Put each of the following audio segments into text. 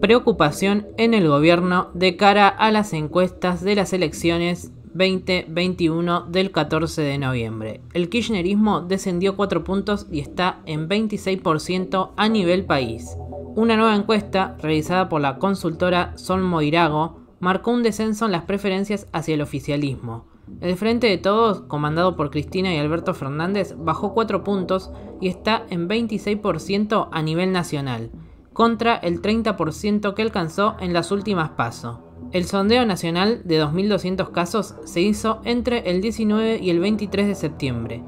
Preocupación en el gobierno de cara a las encuestas de las elecciones 2021 del 14 de noviembre. El kirchnerismo descendió 4 puntos y está en 26% a nivel país. Una nueva encuesta realizada por la consultora Sol Moirago marcó un descenso en las preferencias hacia el oficialismo, el Frente de Todos, comandado por Cristina y Alberto Fernández, bajó 4 puntos y está en 26% a nivel nacional, contra el 30% que alcanzó en las últimas pasos. El sondeo nacional de 2.200 casos se hizo entre el 19 y el 23 de septiembre.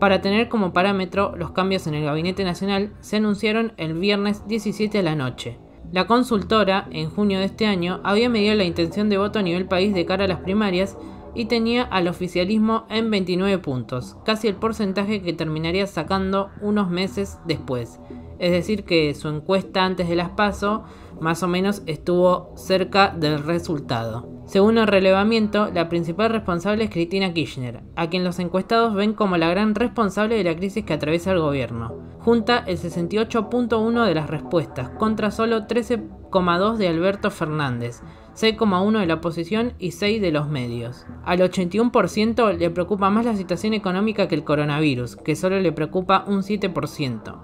Para tener como parámetro los cambios en el Gabinete Nacional, se anunciaron el viernes 17 de la noche. La consultora, en junio de este año, había medido la intención de voto a nivel país de cara a las primarias y tenía al oficialismo en 29 puntos, casi el porcentaje que terminaría sacando unos meses después. Es decir, que su encuesta antes de las PASO más o menos estuvo cerca del resultado. Según el relevamiento, la principal responsable es Cristina Kirchner, a quien los encuestados ven como la gran responsable de la crisis que atraviesa el gobierno. Junta el 68.1 de las respuestas, contra solo 13.2 de Alberto Fernández, 6,1 de la oposición y 6 de los medios. Al 81% le preocupa más la situación económica que el coronavirus, que solo le preocupa un 7%.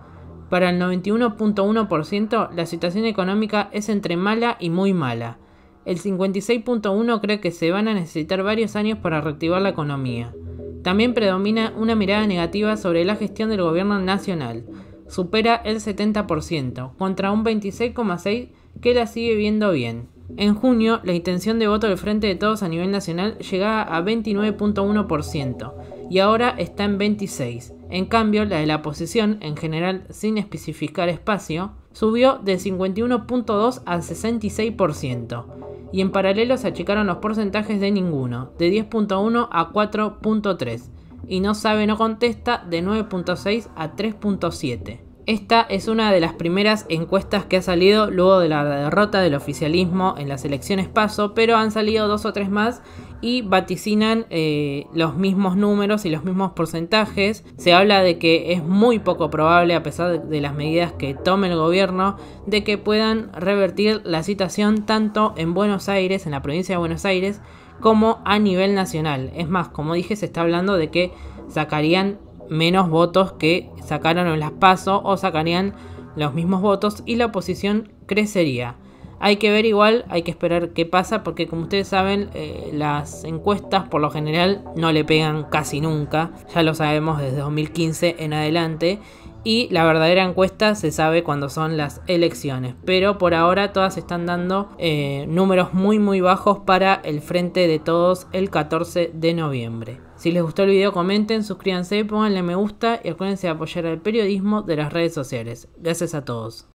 Para el 91.1% la situación económica es entre mala y muy mala. El 56.1% cree que se van a necesitar varios años para reactivar la economía. También predomina una mirada negativa sobre la gestión del gobierno nacional. Supera el 70%, contra un 26,6% que la sigue viendo bien. En junio, la intención de voto del Frente de Todos a nivel nacional llegaba a 29.1% y ahora está en 26. En cambio, la de la oposición, en general sin especificar espacio, subió de 51.2 a 66%, y en paralelo se achicaron los porcentajes de ninguno, de 10.1 a 4.3, y no sabe no contesta de 9.6 a 3.7. Esta es una de las primeras encuestas que ha salido luego de la derrota del oficialismo en las elecciones paso, pero han salido dos o tres más y vaticinan eh, los mismos números y los mismos porcentajes. Se habla de que es muy poco probable, a pesar de, de las medidas que tome el gobierno, de que puedan revertir la situación tanto en Buenos Aires, en la provincia de Buenos Aires, como a nivel nacional. Es más, como dije, se está hablando de que sacarían menos votos que sacaron en las PASO o sacarían los mismos votos y la oposición crecería. Hay que ver igual, hay que esperar qué pasa porque como ustedes saben eh, las encuestas por lo general no le pegan casi nunca, ya lo sabemos desde 2015 en adelante y la verdadera encuesta se sabe cuando son las elecciones. Pero por ahora todas están dando eh, números muy muy bajos para el frente de todos el 14 de noviembre. Si les gustó el video, comenten, suscríbanse, pónganle me gusta y acuérdense de apoyar al periodismo de las redes sociales. Gracias a todos.